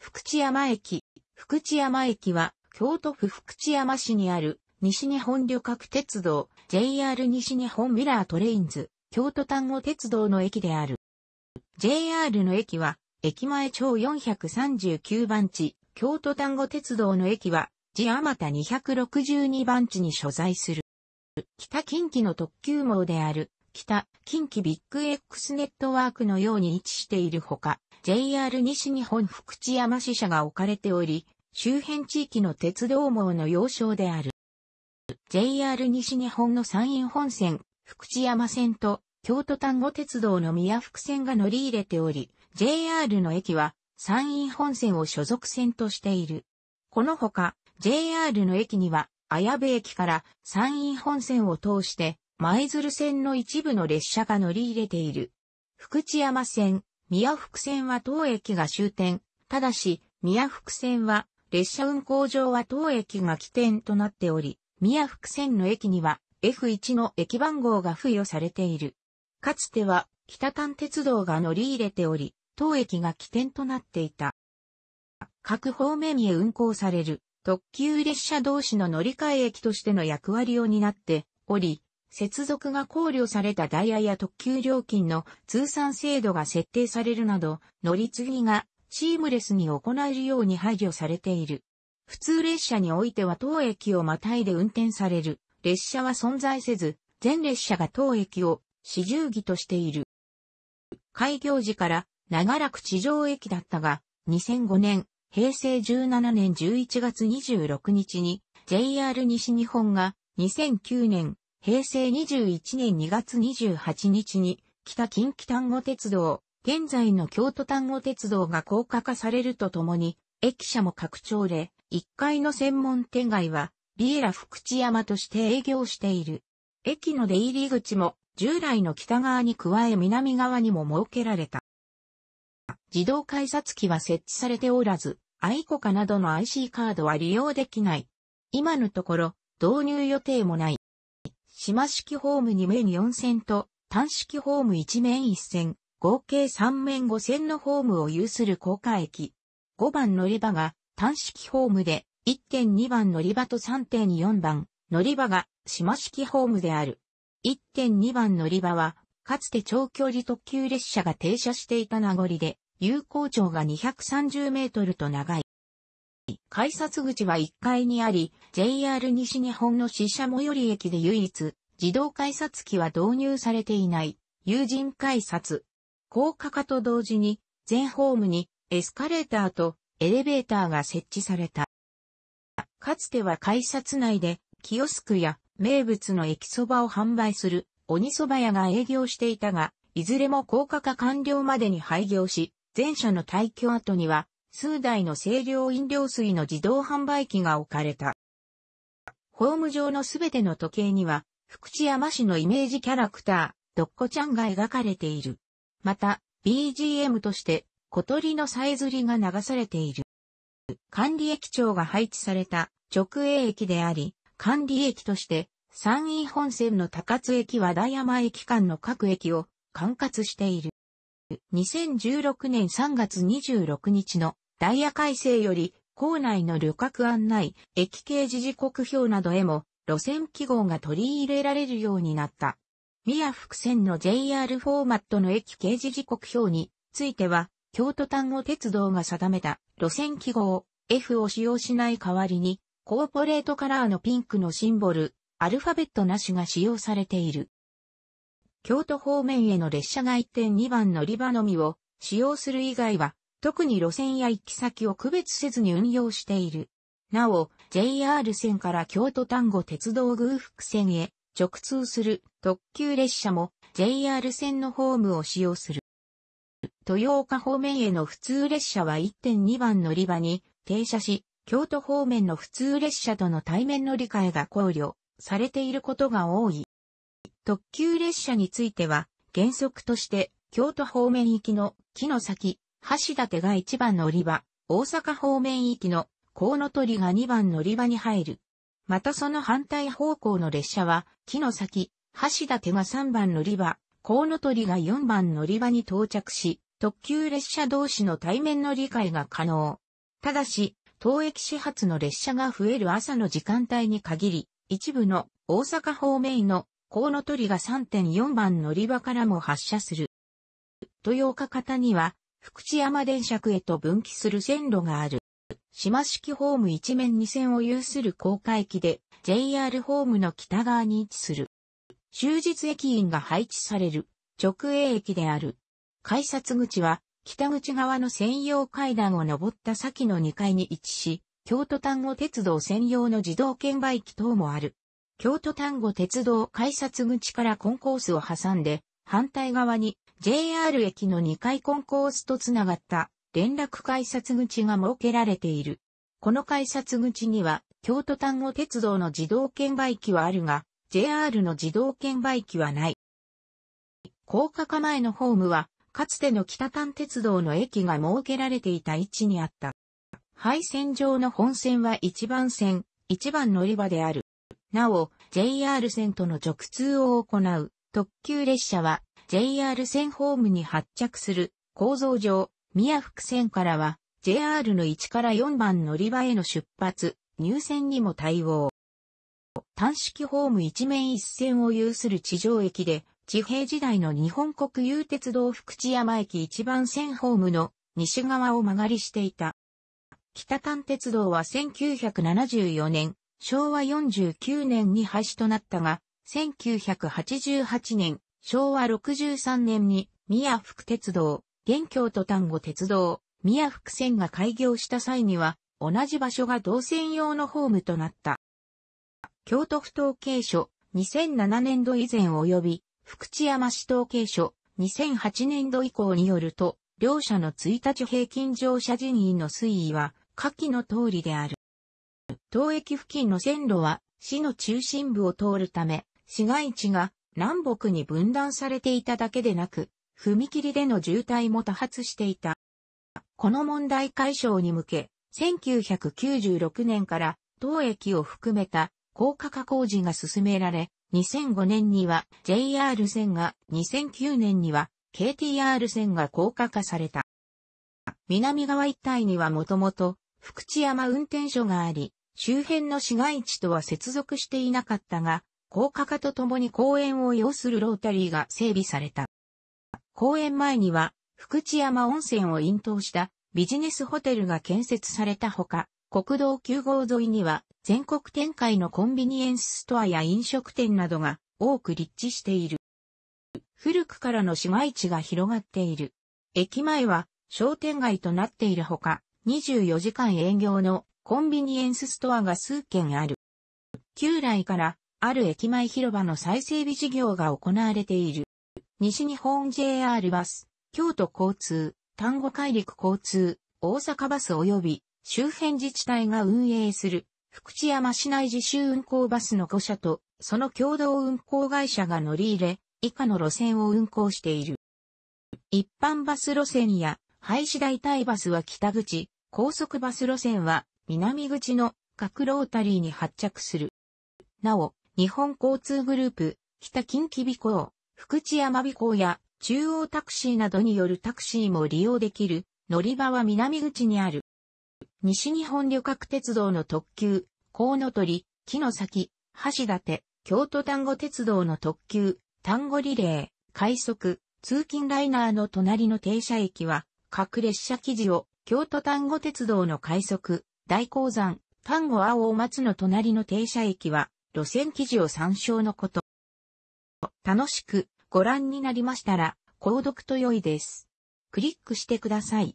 福知山駅。福知山駅は、京都府福知山市にある、西日本旅客鉄道、JR 西日本ミラートレインズ、京都丹後鉄道の駅である。JR の駅は、駅前町439番地、京都丹後鉄道の駅は、地あまた262番地に所在する。北近畿の特急網である、北近畿ビッグ X ネットワークのように位置しているほか、JR 西日本福知山支社が置かれており、周辺地域の鉄道網の要衝である。JR 西日本の山陰本線、福知山線と京都丹後鉄道の宮福線が乗り入れており、JR の駅は山陰本線を所属線としている。このほか、JR の駅には、綾部駅から山陰本線を通して、舞鶴線の一部の列車が乗り入れている。福知山線、宮福線は当駅が終点。ただし、宮福線は、列車運行上は当駅が起点となっており、宮福線の駅には F1 の駅番号が付与されている。かつては、北丹鉄道が乗り入れており、当駅が起点となっていた。各方面へ運行される特急列車同士の乗り換え駅としての役割を担っており、接続が考慮されたダイヤや特急料金の通算制度が設定されるなど、乗り継ぎがシームレスに行えるように配慮されている。普通列車においては当駅をまたいで運転される列車は存在せず、全列車が当駅を始終儀としている。開業時から長らく地上駅だったが、2005年、平成17年11月26日に JR 西日本が2009年平成21年2月28日に、北近畿丹後鉄道、現在の京都丹後鉄道が高架化されるとともに、駅舎も拡張で、1階の専門店街は、ビエラ福知山として営業している。駅の出入り口も、従来の北側に加え南側にも設けられた。自動改札機は設置されておらず、アイコカなどの IC カードは利用できない。今のところ、導入予定もない。島式ホーム2面4線と、単式ホーム1面1線、合計3面5線のホームを有する高架駅。5番乗り場が単式ホームで、1.2番乗り場と3.4番乗り場が島式ホームである。1.2番乗り場は、かつて長距離特急列車が停車していた名残で、有効長が230メートルと長い。改札口は1階にあり、JR 西日本の支社最寄り駅で唯一、自動改札機は導入されていない、有人改札。高架化と同時に、全ホームにエスカレーターとエレベーターが設置された。かつては改札内で、キオスクや名物の駅そばを販売する鬼そば屋が営業していたが、いずれも高架化完了までに廃業し、全者の退去後には数台の清涼飲料水の自動販売機が置かれた。ホーム上のすべての時計には、福知山市のイメージキャラクター、ドッコちゃんが描かれている。また、BGM として、小鳥のさえずりが流されている。管理駅長が配置された直営駅であり、管理駅として、山陰本線の高津駅和田山駅間の各駅を管轄している。2016年3月26日のダイヤ改正より、校内の旅客案内、駅刑事時刻表などへも、路線記号が取り入れられるようになった。宮福線の JR フォーマットの駅刑事時刻表については、京都丹後鉄道が定めた路線記号 F を使用しない代わりに、コーポレートカラーのピンクのシンボル、アルファベットなしが使用されている。京都方面への列車が1.2番乗り場のみを使用する以外は、特に路線や行き先を区別せずに運用している。なお、JR 線から京都丹後鉄道偶福線へ直通する特急列車も JR 線のホームを使用する。豊岡方面への普通列車は1.2番乗り場に停車し、京都方面の普通列車との対面の理解が考慮されていることが多い。特急列車については、原則として京都方面行きの木の先、橋立が1番乗り場、大阪方面行きのコウノトリが2番乗り場に入る。またその反対方向の列車は、木の先、橋立が3番乗り場、コウノトリが4番乗り場に到着し、特急列車同士の対面の理解が可能。ただし、当駅始発の列車が増える朝の時間帯に限り、一部の大阪方面のコウノトリが3.4番乗り場からも発車する。豊岡方には福知山電車区へと分岐する線路がある。島式ホーム一面二線を有する高架駅で JR ホームの北側に位置する。終日駅員が配置される直営駅である。改札口は北口側の専用階段を登った先の2階に位置し、京都丹後鉄道専用の自動券売機等もある。京都丹後鉄道改札口からコンコースを挟んで、反対側に JR 駅の2階コンコースとつながった連絡改札口が設けられている。この改札口には京都丹後鉄道の自動券売機はあるが、JR の自動券売機はない。高架化前のホームは、かつての北丹鉄道の駅が設けられていた位置にあった。廃線上の本線は1番線、1番乗り場である。なお、JR 線との直通を行う特急列車は JR 線ホームに発着する構造上、宮福線からは JR の1から4番乗り場への出発、入線にも対応。単式ホーム一面一線を有する地上駅で、地平時代の日本国有鉄道福知山駅1番線ホームの西側を曲がりしていた。北丹鉄道は1974年、昭和49年に廃止となったが、1988年、昭和63年に宮福鉄道、現京都丹後鉄道、宮福線が開業した際には、同じ場所が動線用のホームとなった。京都府統計所、2007年度以前及び、福知山市統計所、2008年度以降によると、両社の1日平均乗車人員の推移は、下記の通りである。当駅付近の線路は、市の中心部を通るため、市街地が南北に分断されていただけでなく、踏切での渋滞も多発していた。この問題解消に向け、1996年から当駅を含めた高架化工事が進められ、2005年には JR 線が、2009年には KTR 線が高架化された。南側一帯にはもともと福知山運転所があり、周辺の市街地とは接続していなかったが、高架化とともに公園を要するロータリーが整備された。公園前には、福知山温泉を引頭したビジネスホテルが建設されたほか、国道9号沿いには全国展開のコンビニエンスストアや飲食店などが多く立地している。古くからの市街地が広がっている。駅前は商店街となっているほか、24時間営業のコンビニエンスストアが数軒ある。旧来からある駅前広場の再整備事業が行われている。西日本 JR バス、京都交通、丹後海陸交通、大阪バス及び周辺自治体が運営する福知山市内自習運行バスの5社とその共同運行会社が乗り入れ以下の路線を運行している。一般バス路線や廃止代替バスは北口、高速バス路線は南口の各ロータリーに発着する。なお、日本交通グループ、北近畿美港、福知山美港や中央タクシーなどによるタクシーも利用できる乗り場は南口にある。西日本旅客鉄道の特急、コウノトリ、木の先、橋立、京都丹後鉄道の特急、丹後リレー、快速、通勤ライナーの隣の停車駅は、各列車記事を京都丹後鉄道の快速、大鉱山、丹後青松の隣の停車駅は、路線記事を参照のこと。楽しくご覧になりましたら、購読と良いです。クリックしてください。